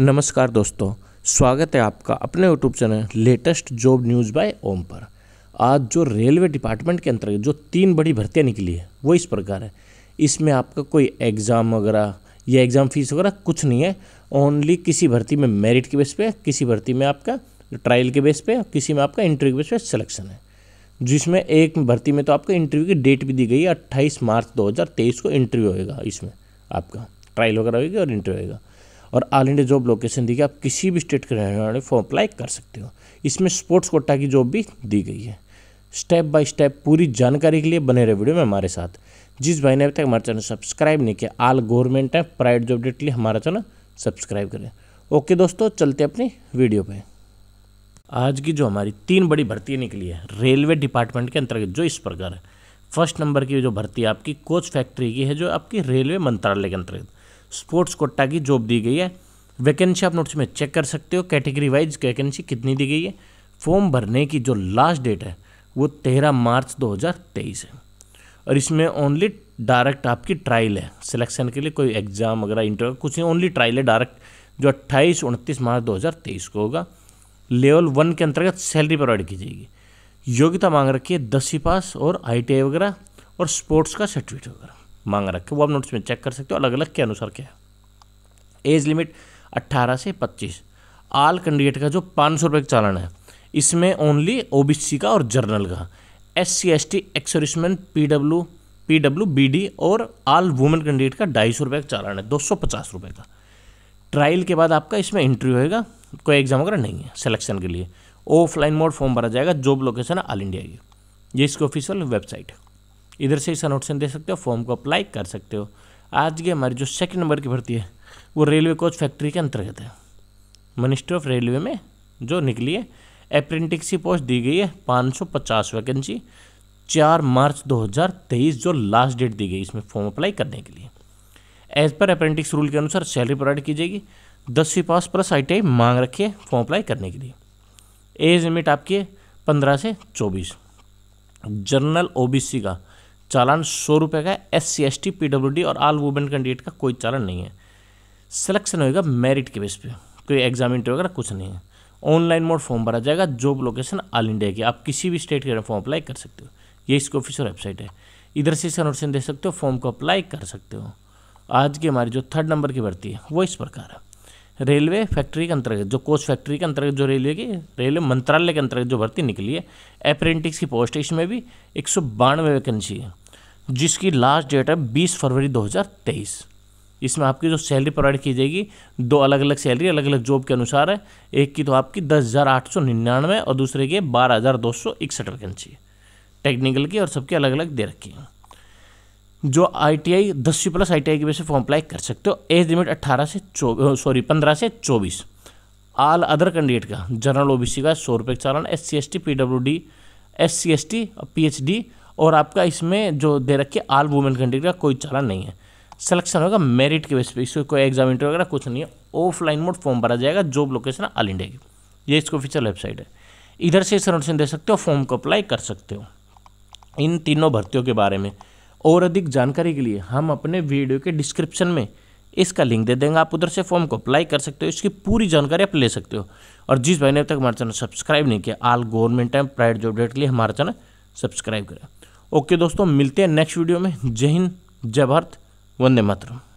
नमस्कार दोस्तों स्वागत है आपका अपने YouTube channel latest job news by Om पर आज जो रेलवे डिपार्टमेंट के अंतर्गत जो तीन बड़ी भर्तियाँ निकली है वो इस प्रकार है इसमें आपका कोई एग्ज़ाम वगैरह या एग्ज़ाम फीस वगैरह कुछ नहीं है ओनली किसी भर्ती में मेरिट के बेस पे किसी भर्ती में आपका ट्रायल के बेस पे किसी में आपका इंटरव्यू के बेस पे सिलेक्शन है जिसमें एक भर्ती में तो आपको इंटरव्यू की डेट भी दी गई है अट्ठाईस मार्च 2023 को इंटरव्यू होएगा इसमें आपका ट्रायल वगैरह होगी और इंटरव्यू होगा और ऑल इंडिया जॉब लोकेशन दी गई आप किसी भी स्टेट के रहने वाले फॉर्म अप्लाई कर सकते हो इसमें स्पोर्ट्स कोटा की जॉब भी दी गई है स्टेप बाय स्टेप पूरी जानकारी के लिए बने रहे वीडियो में हमारे साथ जिस भाई ने अभी तक हमारा चैनल सब्सक्राइब नहीं किया आल गवर्नमेंट है प्राइवेट जॉब डेट के लिए हमारा चैनल सब्सक्राइब करें ओके दोस्तों चलते अपनी वीडियो पर आज की जो हमारी तीन बड़ी भर्ती निकली है रेलवे डिपार्टमेंट के अंतर्गत जो इस प्रकार है फर्स्ट नंबर की जो भर्ती आपकी कोच फैक्ट्री की है जो आपकी रेलवे मंत्रालय के अंतर्गत स्पोर्ट्स कोटा की जॉब दी गई है वैकेंसी आप नोट्स में चेक कर सकते हो कैटेगरी वाइज वैकेंसी कितनी दी गई है फॉर्म भरने की जो लास्ट डेट है वो तेरह मार्च दो है और इसमें ओनली डायरेक्ट आपकी ट्रायल है सिलेक्शन के लिए कोई एग्ज़ाम वगैरह इंटरव्यू कुछ नहीं ओनली ट्रायल है डायरेक्ट जो अट्ठाईस उनतीस मार्च 2023 को होगा लेवल वन के अंतर्गत सैलरी प्रोवाइड की जाएगी योग्यता मांग रखी है दसवीं पास और आई वगैरह और स्पोर्ट्स का सर्टिफिकेट वगैरह मांग रखे वो आप नोट्स में चेक कर सकते हो अलग अलग के अनुसार क्या है एज लिमिट अट्ठारह से पच्चीस आल कैंडिडेट का जो पाँच सौ रुपये का चालान है इसमें ओनली ओ का और जर्नल का S C S T ex serviceman P W P W B D और आल वुमेन कैंडिडेट का ढाई सौ रुपये का चालान है दो सौ पचास रुपये का ट्रायल के बाद आपका इसमें इंटरव्यू होएगा कोई एग्जाम वगैरह नहीं है सिलेक्शन के लिए ऑफलाइन मोड फॉर्म भरा जाएगा जॉब लोकेशन ऑल इंडिया की ये इसकी ऑफिशियल वेबसाइट है इधर से इसका नोटेशन दे सकते हो फॉर्म को अप्लाई कर सकते हो आज की हमारी जो सेकंड नंबर की भर्ती है वो रेलवे कोच फैक्ट्री के अंतर्गत है मिनिस्ट्री ऑफ रेलवे में जो निकली है अप्रेंटिक सी पोस्ट दी गई है 550 वैकेंसी 4 मार्च 2023 जो लास्ट डेट दी गई इसमें फॉर्म अप्लाई करने के लिए एज पर अप्रेंटिक्स रूल के अनुसार सैलरी प्रोवाइड की जाएगी दसवीं पास प्लस आई मांग रखिए फॉर्म अप्लाई करने के लिए एज लिमिट आपकी पंद्रह से चौबीस जनरल ओबीसी का चालान सौ रुपये का S C S T P W D और आल वुमेन कैंडिडेट का कोई चालान नहीं है सिलेक्शन होगा मेरिट के बेस पे कोई एग्जाम इंटरव्यू वगैरह कुछ नहीं है ऑनलाइन मोड फॉर्म भरा जाएगा जॉब लोकेशन ऑल इंडिया की आप किसी भी स्टेट के फॉर्म अप्लाई कर सकते हो ये इसकी ऑफिशियल वेबसाइट है इधर से कन्वर्सन दे सकते हो फॉर्म को अप्लाई कर सकते हो आज की हमारी जो थर्ड नंबर की भर्ती है वो इस प्रकार है रेलवे फैक्ट्री के अंतर्गत जो कोच फैक्ट्री के अंतर्गत जो रेलवे की रेलवे मंत्रालय के अंतर्गत जो भर्ती निकली है अप्रेंटिक्स की पोस्ट है इसमें भी एक सौ बानवे वैकेंसी है जिसकी लास्ट डेट है बीस फरवरी दो हज़ार तेईस इसमें आपकी जो सैलरी प्रोवाइड की जाएगी दो अलग अलग सैलरी अलग अलग जॉब के अनुसार है एक की तो आपकी दस हज़ार आठ सौ निन्यानवे और दूसरे की बारह हज़ार दो सौ इकसठ वैकेंसी टेक्निकल की और सबकी अलग अलग दे रखी है जो आईटीआई दसवीं प्लस आई की वजह से फॉर्म अप्लाई कर सकते हो एज लिमिट अट्ठारह से सॉरी पंद्रह से चौबीस आल अदर कैंडिडेट का जनरल सी का सौ रुपये चालान S C S T P W D S C S T P H D और आपका इसमें जो दे रखे आल वुमेन कैंडिडेट का कोई चला नहीं है सिलेक्शन होगा मेरिट के बेस पे इसको कोई एग्जाम इंटर वगैरह कुछ नहीं है ऑफलाइन मोड फॉर्म भरा जाएगा जॉब लोकेशन ऑल इंडिया की ये इसको ऑफिशियल वेबसाइट है इधर से संरक्षण दे सकते हो फॉर्म को अप्लाई कर सकते हो इन तीनों भर्तियों के बारे में और अधिक जानकारी के लिए हम अपने वीडियो के डिस्क्रिप्शन में इसका लिंक दे देंगे आप उधर से फॉर्म को अप्लाई कर सकते हो इसकी पूरी जानकारी आप ले सकते हो और जिस भाई ने अब तक हमारा चैनल सब्सक्राइब नहीं किया all government and private job date के लिए हमारा चैनल सब्सक्राइब करें ओके दोस्तों मिलते हैं नेक्स्ट वीडियो में जय हिंद जय भारत वंदे मातरम